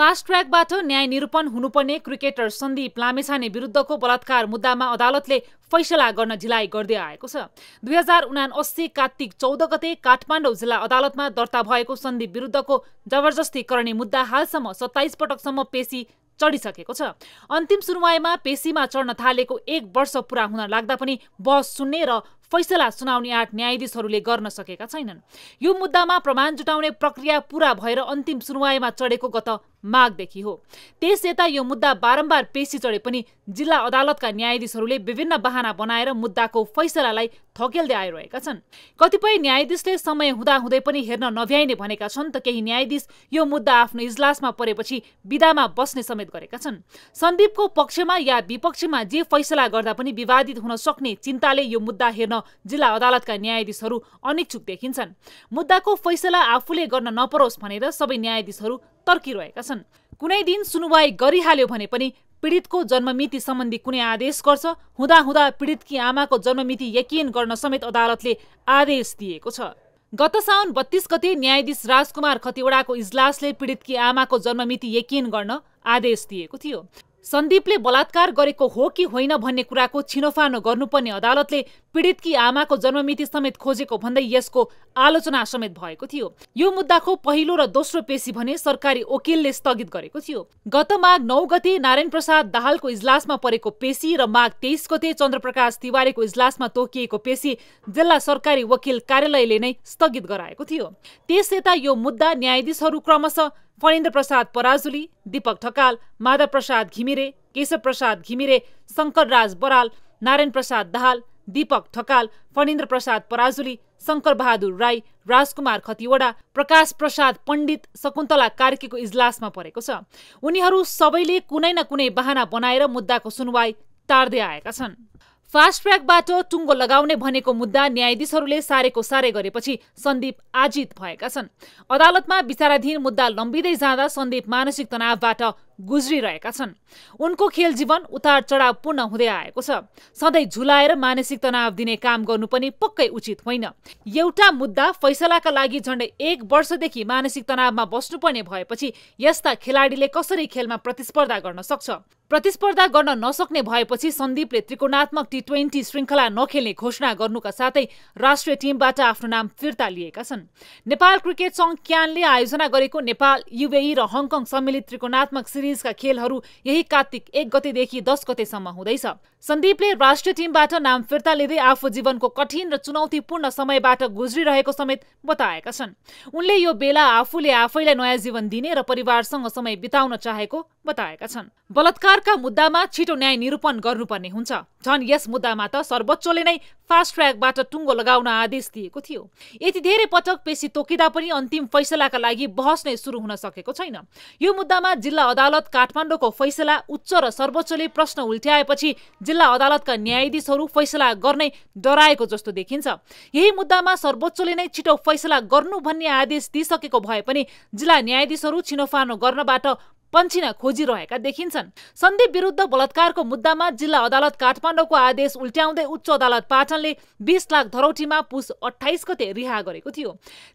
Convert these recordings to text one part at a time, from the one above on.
fast ट्र्याकबाट न्याय निरूपण हुनुपर्ने क्रिकेटर सन्दीप लामेछाने विरुद्धको बलात्कार मुद्दामा अदालतले फैसला गर्न ढिलाइ गर्दै आएको छ दुई हजार उना अस्सी कार्तिक चौध गते काठमाडौँ जिल्ला अदालतमा दर्ता भएको सन्दीप विरुद्धको जबरजस्ती गर्ने मुद्दा हालसम्म सत्ताइस पटकसम्म पेशी चढिसकेको छ अन्तिम सुनवाईमा पेशीमा चढ्न थालेको एक वर्ष पुरा हुन लाग्दा पनि बस सुन्ने र फैसला सुनाउने आँट न्यायाधीशहरूले गर्न सकेका छैनन् यो मुद्दामा प्रमाण जुटाउने प्रक्रिया पूरा भएर अन्तिम सुनवाईमा चढेको गत माघदेखि हो त्यस यता यो मुद्दा बारम्बार पेशी चढे पनि जिल्ला अदालतका न्यायाधीशहरूले विभिन्न बहाना बनाएर मुद्दाको फैसलालाई थकेल्दै आइरहेका छन् कतिपय न्यायाधीशले समय हुँदाहुँदै पनि हेर्न नभ्याइने भनेका छन् त केही न्यायाधीश यो मुद्दा आफ्नो इजलासमा परेपछि विधामा बस्ने समेत गरेका छन् सन्दीपको पक्षमा या विपक्षमा जे फैसला गर्दा पनि विवादित हुन सक्ने चिन्ताले यो मुद्दा हेर्न जिल्ला अदालतका न्यायाधीशहरू अनिच्छुक देखिन्छन् मुद्दाको फैसला आफूले गर्न नपरोस् भनेर सबै न्यायाधीशहरू तर्किरहेका छन् कुनै दिन सुनवाई गरिहाल्यो भने पनि पीडितको जन्ममिति सम्बन्धी कुनै आदेश गर्छ हुँदा हुँदाहुँदा पीडितकी आमाको जन्ममिति यकिन गर्न समेत अदालतले आदेश दिएको छ गत साउन बत्तीस गते न्यायाधीश राजकुमार खतिवड़ाको इजलासले पीडितकी आमाको जन्ममिति यकिन गर्न आदेश दिएको थियो सन्दीपले बलात्कार गरेको हो कि होइन भन्ने कुराको छिनोफानो गर्नुपर्ने अदालतले पीडितकी आमाको जन्ममिति समेत खोजेको भन्दै यसको आलोचना समेत भएको थियो यो मुद्दाको पहिलो र दोस्रो पेशी भने सरकारी वकिलले स्थगित गरेको थियो गत माघ नौ गते नारायण प्रसाद दाहालको इजलासमा परेको पेशी र माघ तेइस गते चन्द्रप्रकाश तिवारीको इजलासमा तोकिएको पेशी जिल्ला सरकारी वकिल कार्यालयले नै स्थगित गराएको थियो त्यस यता यो मुद्दा न्यायाधीशहरू क्रमशः फणेन्द्र प्रसाद पराजुली दीपक ठकाल माधव प्रसाद घिमिरे केशव प्रसाद घिमिरे शङ्करराज बराल नारायण प्रसाद दाहाल दीपक ठकाल फणेन्द्र प्रसाद पराजुली शङ्कर बहादुर राई राजकुमार खतिवडा प्रकाश प्रसाद पण्डित शकुन्तला कार्कीको इजलासमा परेको छ उनीहरू सबैले कुनै न कुनै बहाना बनाएर मुद्दाको सुनवाई टार्दै आएका छन् फास्ट ट्र्याकबाट टुङ्गो लगाउने भनेको मुद्दा न्यायाधीशहरूले सारेको सारे गरेपछि सन्दीप आजित भएका छन् अदालतमा विचाराधीन मुद्दा लम्बिँदै जाँदा सन्दीप मानसिक तनावबाट गुज्रिरहेका छन् उनको खेल जीवन उतार पूर्ण हुँदै आएको छ सधैँ झुलाएर मानसिक तनाव दिने काम गर्नु पनि पक्कै उचित होइन एउटा मुद्दा फैसलाका लागि झन्डै एक वर्षदेखि मानसिक तनावमा बस्नुपर्ने भएपछि यस्ता खेलाडीले कसरी खेलमा प्रतिस्पर्धा गर्न सक्छ प्रतिस्पर्धा गर्न नसक्ने भएपछि सन्दीपले त्रिकोणात्मक टी ट्वेन्टी श्रृङ्खला नखेल्ने घोषणा गर्नुका साथै राष्ट्रिय टिमबाट आफ्नो नाम फिर्ता लिएका छन् नेपाल क्रिकेट सङ्घ क्यानले आयोजना गरेको नेपाल युएई र हङकङ सम्मिलित त्रिकोणात्मक सिरिज सिरिजका खेलहरू यही कार्तिक एक गतेदेखि दस गतेसम्म हुँदैछ सन्दीपले राष्ट्रिय टिमबाट नाम फिर्ता लिँदै आफू जीवनको कठिन र चुनौतीपूर्ण समयबाट गुज्रिरहेको समेत बताएका छन् उनले यो बेला आफूले आफैलाई नयाँ जीवन दिने र परिवारसँग समय बिताउन चाहेको बताएका छन् बलात्कारका मुद्दामा छिटो न्याय निरूपण गर्नुपर्ने हुन्छ झन् यस मुद्दामा त सर्वोच्चले नै फास्ट ट्र्याकबाट टुङ्गो लगाउन आदेश दिएको थियो यति धेरै पटक पेशी तोकिँदा पनि अन्तिम फैसलाका लागि बहस नै सुरु हुन सकेको छैन यो मुद्दामा जिल्ला अदालत अदालत काठमाडौँको फैसला उच्च र सर्वोच्चले प्रश्न उल्ट्याएपछि जिल्ला अदालतका न्यायाधीशहरू फैसला गर्ने डराएको जस्तो देखिन्छ यही मुद्दामा सर्वोच्चले नै छिटो फैसला गर्नु भन्ने आदेश दिइसकेको भए पनि जिल्ला न्यायाधीशहरू छिनोफानो गर्नबाट पन्छिन खोजिरहेका देखिन्छन् सन्दीप विरुद्ध बलात्कारको मुद्दामा जिल्ला अदालत काठमाडौँको आदेश उल्ट्याउँदै उच्च अदालत पाटनले बिस लाख धरौटीमा पुस अठाइस गते रिहा गरेको थियो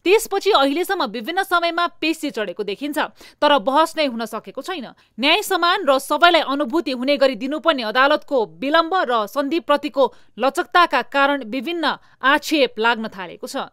त्यसपछि अहिलेसम्म विभिन्न समयमा पेशी चढेको देखिन्छ तर बहस नै हुन सकेको छैन न्याय समान र सबैलाई अनुभूति हुने गरी दिनुपर्ने अदालतको विलम्ब र सन्धिप्रतिको लचकताका कारण विभिन्न आक्षेप लाग्न थालेको छ